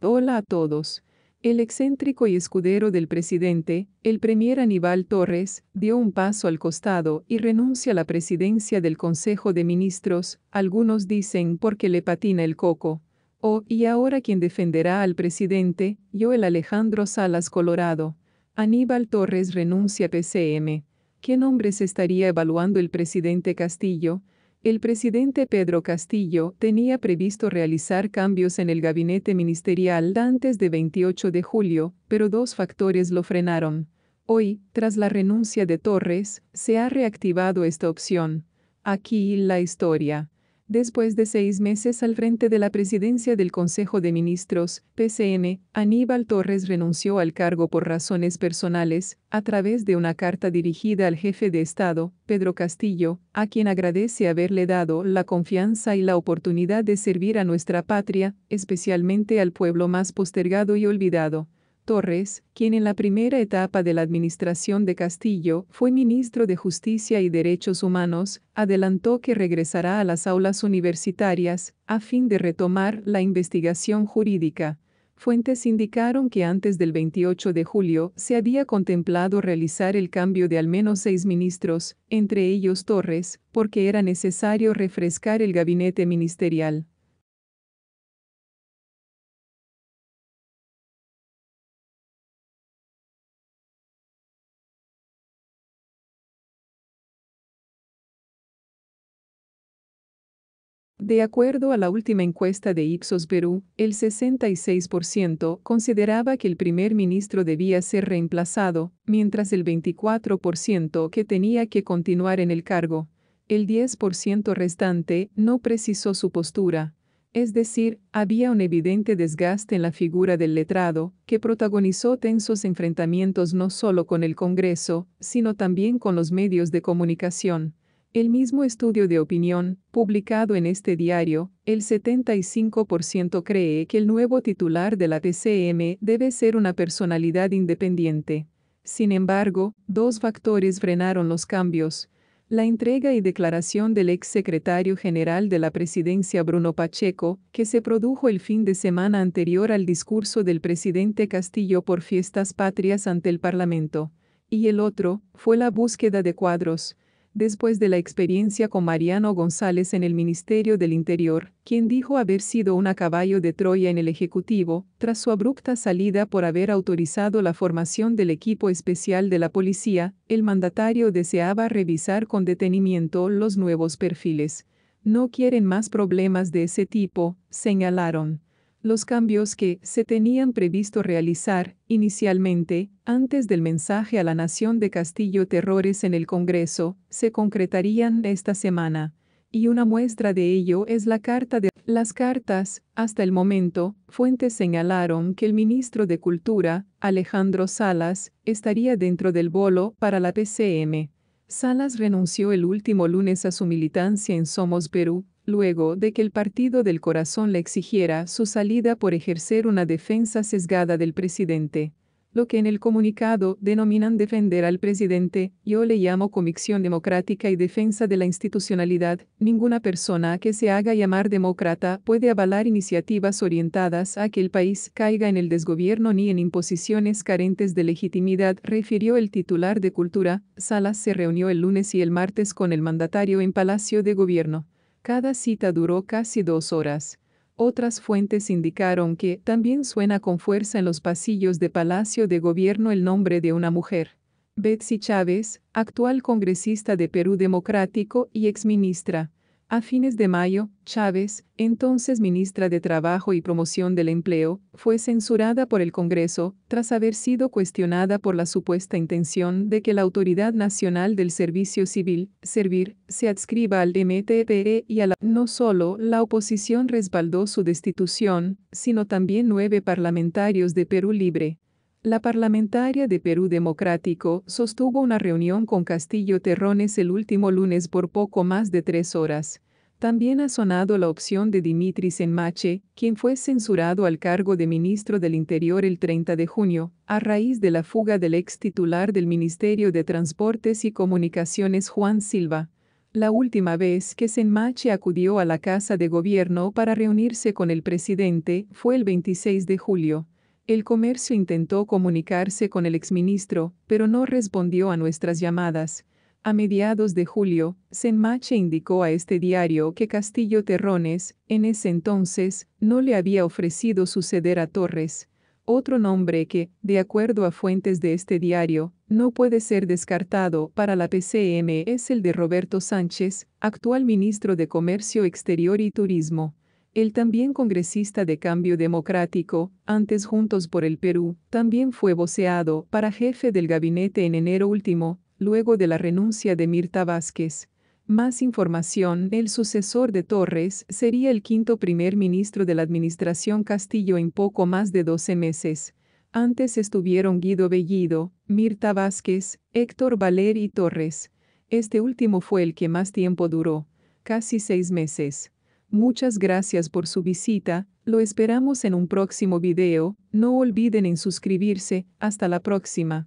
Hola a todos. El excéntrico y escudero del presidente, el premier Aníbal Torres, dio un paso al costado y renuncia a la presidencia del Consejo de Ministros, algunos dicen porque le patina el coco. Oh, y ahora quien defenderá al presidente, yo el Alejandro Salas Colorado. Aníbal Torres renuncia a PCM. ¿Qué nombres estaría evaluando el presidente Castillo? El presidente Pedro Castillo tenía previsto realizar cambios en el gabinete ministerial antes de 28 de julio, pero dos factores lo frenaron. Hoy, tras la renuncia de Torres, se ha reactivado esta opción. Aquí la historia. Después de seis meses al frente de la presidencia del Consejo de Ministros, PCN, Aníbal Torres renunció al cargo por razones personales, a través de una carta dirigida al jefe de Estado, Pedro Castillo, a quien agradece haberle dado la confianza y la oportunidad de servir a nuestra patria, especialmente al pueblo más postergado y olvidado. Torres, quien en la primera etapa de la administración de Castillo fue ministro de Justicia y Derechos Humanos, adelantó que regresará a las aulas universitarias, a fin de retomar la investigación jurídica. Fuentes indicaron que antes del 28 de julio se había contemplado realizar el cambio de al menos seis ministros, entre ellos Torres, porque era necesario refrescar el gabinete ministerial. De acuerdo a la última encuesta de Ipsos Perú, el 66% consideraba que el primer ministro debía ser reemplazado, mientras el 24% que tenía que continuar en el cargo. El 10% restante no precisó su postura. Es decir, había un evidente desgaste en la figura del letrado, que protagonizó tensos enfrentamientos no solo con el Congreso, sino también con los medios de comunicación. El mismo estudio de opinión, publicado en este diario, el 75% cree que el nuevo titular de la TCM debe ser una personalidad independiente. Sin embargo, dos factores frenaron los cambios. La entrega y declaración del ex secretario general de la presidencia Bruno Pacheco, que se produjo el fin de semana anterior al discurso del presidente Castillo por fiestas patrias ante el Parlamento. Y el otro, fue la búsqueda de cuadros después de la experiencia con Mariano González en el Ministerio del Interior, quien dijo haber sido un caballo de Troya en el Ejecutivo, tras su abrupta salida por haber autorizado la formación del equipo especial de la policía, el mandatario deseaba revisar con detenimiento los nuevos perfiles. No quieren más problemas de ese tipo, señalaron. Los cambios que se tenían previsto realizar, inicialmente, antes del mensaje a la nación de Castillo Terrores en el Congreso, se concretarían esta semana. Y una muestra de ello es la carta de las cartas, hasta el momento, fuentes señalaron que el ministro de Cultura, Alejandro Salas, estaría dentro del bolo para la PCM. Salas renunció el último lunes a su militancia en Somos Perú, luego de que el Partido del Corazón le exigiera su salida por ejercer una defensa sesgada del presidente. Lo que en el comunicado denominan defender al presidente, yo le llamo convicción democrática y defensa de la institucionalidad. Ninguna persona que se haga llamar demócrata puede avalar iniciativas orientadas a que el país caiga en el desgobierno ni en imposiciones carentes de legitimidad, refirió el titular de Cultura. Salas se reunió el lunes y el martes con el mandatario en Palacio de Gobierno. Cada cita duró casi dos horas. Otras fuentes indicaron que también suena con fuerza en los pasillos de Palacio de Gobierno el nombre de una mujer. Betsy Chávez, actual congresista de Perú Democrático y exministra. A fines de mayo, Chávez, entonces ministra de Trabajo y Promoción del Empleo, fue censurada por el Congreso, tras haber sido cuestionada por la supuesta intención de que la Autoridad Nacional del Servicio Civil, Servir, se adscriba al MTPE y a la... E. No solo la oposición respaldó su destitución, sino también nueve parlamentarios de Perú Libre. La parlamentaria de Perú Democrático sostuvo una reunión con Castillo Terrones el último lunes por poco más de tres horas. También ha sonado la opción de Dimitris Senmache, quien fue censurado al cargo de ministro del Interior el 30 de junio, a raíz de la fuga del ex titular del Ministerio de Transportes y Comunicaciones Juan Silva. La última vez que Senmache acudió a la Casa de Gobierno para reunirse con el presidente fue el 26 de julio. El comercio intentó comunicarse con el exministro, pero no respondió a nuestras llamadas. A mediados de julio, Senmache indicó a este diario que Castillo Terrones, en ese entonces, no le había ofrecido suceder a Torres, otro nombre que, de acuerdo a fuentes de este diario, no puede ser descartado para la PCM es el de Roberto Sánchez, actual ministro de Comercio Exterior y Turismo. El también congresista de Cambio Democrático, antes Juntos por el Perú, también fue voceado para jefe del gabinete en enero último, luego de la renuncia de Mirta Vázquez. Más información, el sucesor de Torres sería el quinto primer ministro de la administración Castillo en poco más de 12 meses. Antes estuvieron Guido Bellido, Mirta Vázquez, Héctor Valer y Torres. Este último fue el que más tiempo duró, casi seis meses. Muchas gracias por su visita, lo esperamos en un próximo video, no olviden en suscribirse, hasta la próxima.